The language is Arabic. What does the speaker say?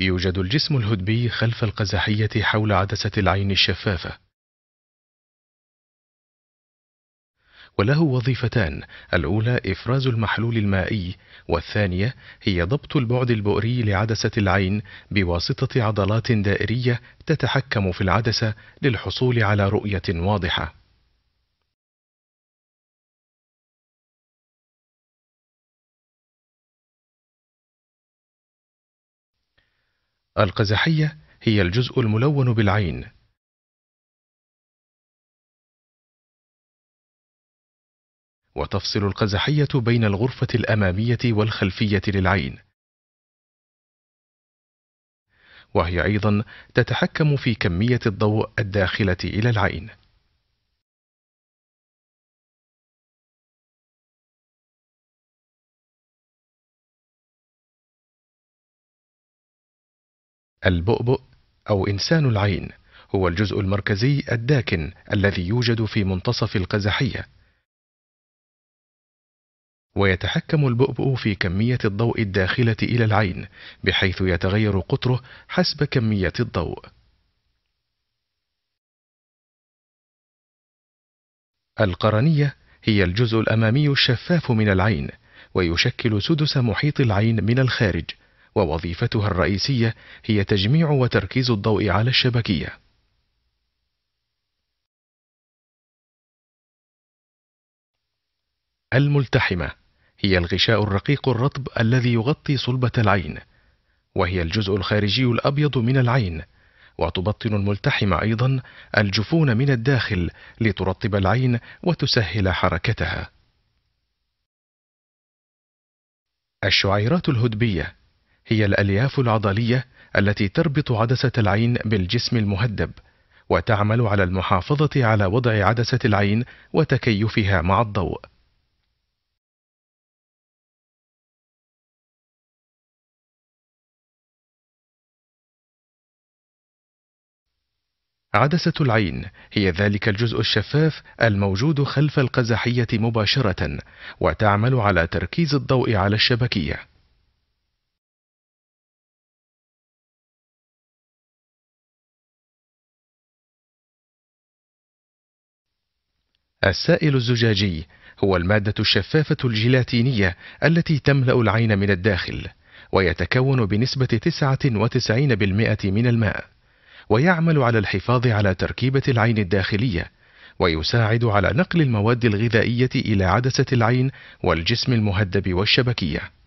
يوجد الجسم الهدبي خلف القزحية حول عدسة العين الشفافة وله وظيفتان الأولى إفراز المحلول المائي والثانية هي ضبط البعد البؤري لعدسة العين بواسطة عضلات دائرية تتحكم في العدسة للحصول على رؤية واضحة القزحية هي الجزء الملون بالعين وتفصل القزحية بين الغرفة الأمامية والخلفية للعين وهي أيضا تتحكم في كمية الضوء الداخلة إلى العين البؤبؤ أو إنسان العين هو الجزء المركزي الداكن الذي يوجد في منتصف القزحية ويتحكم البؤبؤ في كمية الضوء الداخلة إلى العين بحيث يتغير قطره حسب كمية الضوء القرنية هي الجزء الأمامي الشفاف من العين ويشكل سدس محيط العين من الخارج ووظيفتها الرئيسية هي تجميع وتركيز الضوء على الشبكية الملتحمة هي الغشاء الرقيق الرطب الذي يغطي صلبة العين وهي الجزء الخارجي الأبيض من العين وتبطن الملتحمة أيضا الجفون من الداخل لترطب العين وتسهل حركتها الشعيرات الهدبية هي الألياف العضلية التي تربط عدسة العين بالجسم المهدب وتعمل على المحافظة على وضع عدسة العين وتكيفها مع الضوء عدسة العين هي ذلك الجزء الشفاف الموجود خلف القزحية مباشرة وتعمل على تركيز الضوء على الشبكية السائل الزجاجي هو المادة الشفافة الجيلاتينية التي تملأ العين من الداخل ويتكون بنسبة 99% من الماء ويعمل على الحفاظ على تركيبة العين الداخلية ويساعد على نقل المواد الغذائية إلى عدسة العين والجسم المهدب والشبكية